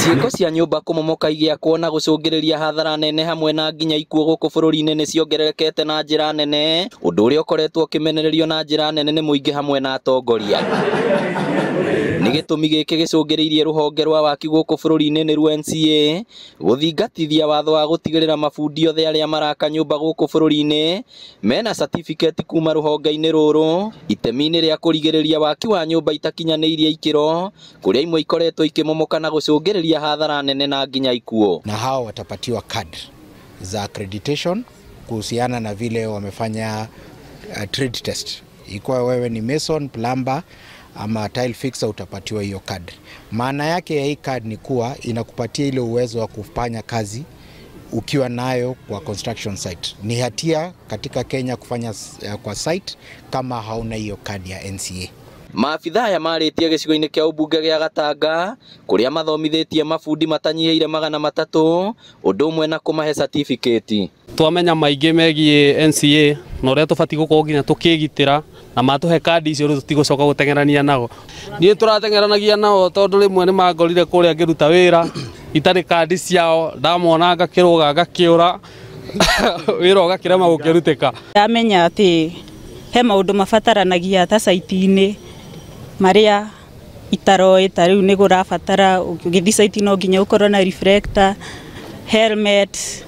ciĩko cia nyũmba kũmomoka igĩakwo na gũcũngĩrĩria hathara nene hamwe na nginya ikuũ gũkũ bũrũri-inĩ nĩ ciongererekete na njĩra nene ũndũ ũrĩa ũkoretwo ũkĩmenererio na njĩra nene nĩ mũingĩ hamwe na atongoria gĩtũmi gĩkĩ gĩcũngĩrĩirie rũhonge rwa waki gũkũ bũrũri-inĩ nĩruo NCA gũthingatithia watho wa gũtigĩrĩra mabundi othe arĩa maraka nyũmba gũkũ bũrũri-inĩ mena catibiketi kuma rũhonge-inĩ rũrũ itemi-inĩ rĩa kũrigĩrĩria waki wa nyũmba itakinyanĩirie ikiro kũrĩa imwe ikoretwo ikĩmomoka na gũcũngĩrĩria hadhara nene na nginya ikuo na hao watapatiwa card za accreditation kuhusiana na vile wamefanya uh, trade test ikuwa wewe ni mason plumber ama tile fixer utapatiwa hiyo kadri. Maana yake ya hii card ni kuwa inakupatia ile uwezo wa kufanya kazi ukiwa nayo kwa construction site. Ni hatia katika Kenya kufanya eh, kwa site kama hauna hiyo kadi ya NCA. Maabitha aya marĩtie gĩcigo-inĩ kĩa ũmbunge gĩa Gatanga kũrĩa mathomithĩtie mabundi matanyihĩire magana matatũ ũndũ ũmwe na kũmahe certificate. Twamenya maingĩ megiĩ NCA na å rä a tå batiä gå korwo nginya tå kä gitä ra na matå he kandi icio rä tå tigå coka gå tengerania nao niä tå ratengeranagia nao tondå rä mwe nä mangorire kå rä a ngä ruta wä ra itarä kandi ciao ndamona ngakä rå ga ngakä å ra wä ra å gakä rema gå kä rutä ka ndamenya atä he maå ndå mabataranagia ta caiti-inä marä a itaroä ta rä u nä gå rabatara å gä thi caiti no nginya gå korwo na reflector helmet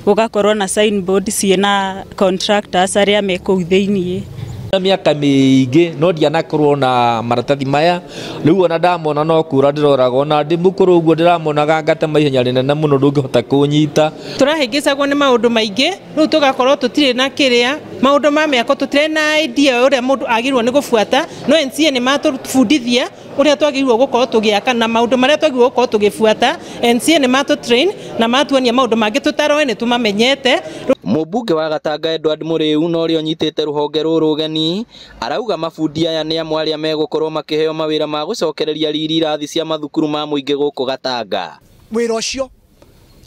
gugakorwo na signboard ciena contractors aria me kuu thiinie na miaka miingi no ndianakorwo na maratathi maya riu ona ndamona no kura ndiroraga ona ndi mukuru uguo ndiramonaga ngate maihenya rinene muno ndungihota kunyita turahingicagwo ni maundu maingi riu tugakorwo tutire na kiria maudo ma miako tutire na idea uria mundu agirwo ni gubuata no NCA ni matubundithia uria twagirwo gukorwo tugiaka na maundu maria twagirwo gukorwo tugibuata NCA ni matu train na matuonia maundu mangi tutaroe ni tumamenyete Mũmbunge wa Gatanga Edward Mũrĩu na ũrĩa ũnyitĩte rũhonge rũrũ ũgeni arauga mabundi aya nĩ amwe arĩa megũkorwo makĩheo mawira ma gũcokereria riri irathi cia mathukuru ma mũingĩ gũkũ Gatanga wĩra ũcio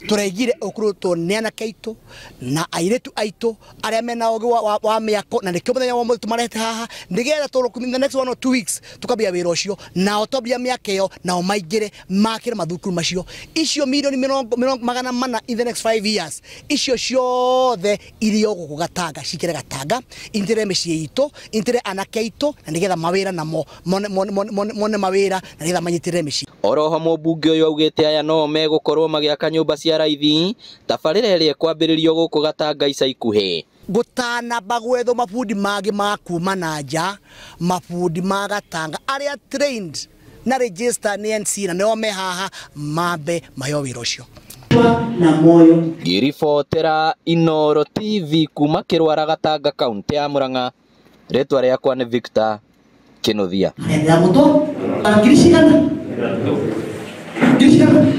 turaigire ukuru tuneana kaitu na airetu aitu aria mena ogi wa, wa, miako na nikio muthenya wa tumarete haha ndigetha turukumina the next one or two weeks tukambia wira ucio na otobia miaka iyo nao maingire makire mathukuru macio icio milioni mirongo magana mana in the next five years icio ciothe irio guku gatanga cikire gatanga intire micii itu intire anake itu na nigetha mawira namo mone, mone, mone, mone mawira na nigetha manyitire micii oroho mũmbunge ũyũ augĩte aya no megũkorwo magĩaka nyũmba cia ya raithi tabarĩra ĩrĩa ĩkwambĩrĩrio gũkũ gatanga ica ikuhĩ gũtanamba gwethwo mabundi mangĩ ma kuma na nja mabundi ma gatanga arĩa trained na register ni NC na nĩo me haha mambe mayo wĩra ũcio na moyo ngĩribotera Inoro TV kuma kĩrwara gatanga kaunti ya Murang'a rĩtwa rĩakwa nĩ Victor kĩnũthia ngiricikana